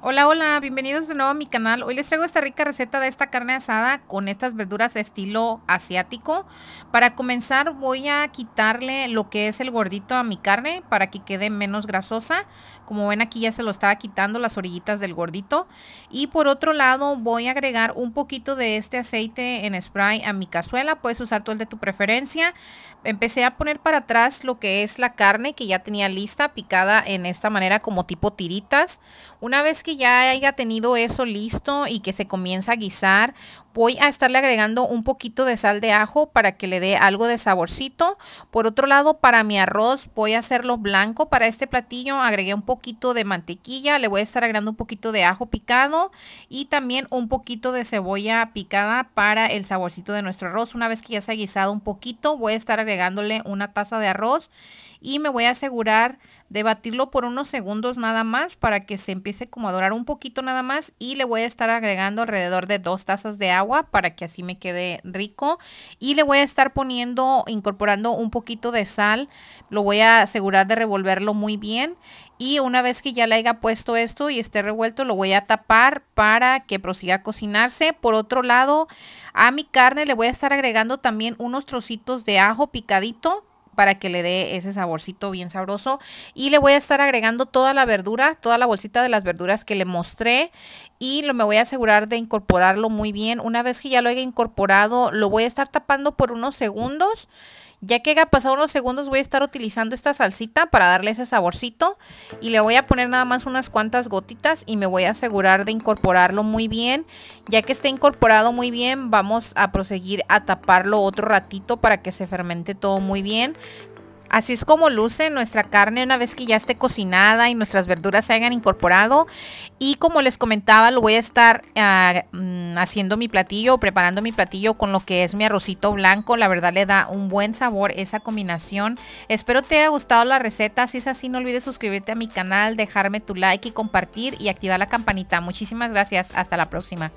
Hola, hola, bienvenidos de nuevo a mi canal. Hoy les traigo esta rica receta de esta carne asada con estas verduras de estilo asiático. Para comenzar voy a quitarle lo que es el gordito a mi carne para que quede menos grasosa. Como ven aquí ya se lo estaba quitando las orillitas del gordito. Y por otro lado voy a agregar un poquito de este aceite en spray a mi cazuela. Puedes usar todo el de tu preferencia. Empecé a poner para atrás lo que es la carne que ya tenía lista picada en esta manera como tipo tiritas. Una vez que ya haya tenido eso listo y que se comienza a guisar, voy a estarle agregando un poquito de sal de ajo para que le dé algo de saborcito. Por otro lado, para mi arroz voy a hacerlo blanco. Para este platillo agregué un poquito de mantequilla, le voy a estar agregando un poquito de ajo picado y también un poquito de cebolla picada para el saborcito de nuestro arroz. Una vez que ya se ha guisado un poquito, voy a estar agregándole una taza de arroz y me voy a asegurar de batirlo por unos segundos nada más para que se empiece como a un poquito nada más y le voy a estar agregando alrededor de dos tazas de agua para que así me quede rico y le voy a estar poniendo, incorporando un poquito de sal, lo voy a asegurar de revolverlo muy bien y una vez que ya le haya puesto esto y esté revuelto lo voy a tapar para que prosiga a cocinarse. Por otro lado a mi carne le voy a estar agregando también unos trocitos de ajo picadito para que le dé ese saborcito bien sabroso. Y le voy a estar agregando toda la verdura, toda la bolsita de las verduras que le mostré y lo, me voy a asegurar de incorporarlo muy bien. Una vez que ya lo haya incorporado, lo voy a estar tapando por unos segundos. Ya que haya pasado unos segundos voy a estar utilizando esta salsita para darle ese saborcito y le voy a poner nada más unas cuantas gotitas y me voy a asegurar de incorporarlo muy bien. Ya que esté incorporado muy bien vamos a proseguir a taparlo otro ratito para que se fermente todo muy bien. Así es como luce nuestra carne una vez que ya esté cocinada y nuestras verduras se hayan incorporado. Y como les comentaba, lo voy a estar ah, mm, haciendo mi platillo, preparando mi platillo con lo que es mi arrocito blanco. La verdad le da un buen sabor esa combinación. Espero te haya gustado la receta. Si es así, no olvides suscribirte a mi canal, dejarme tu like y compartir y activar la campanita. Muchísimas gracias. Hasta la próxima.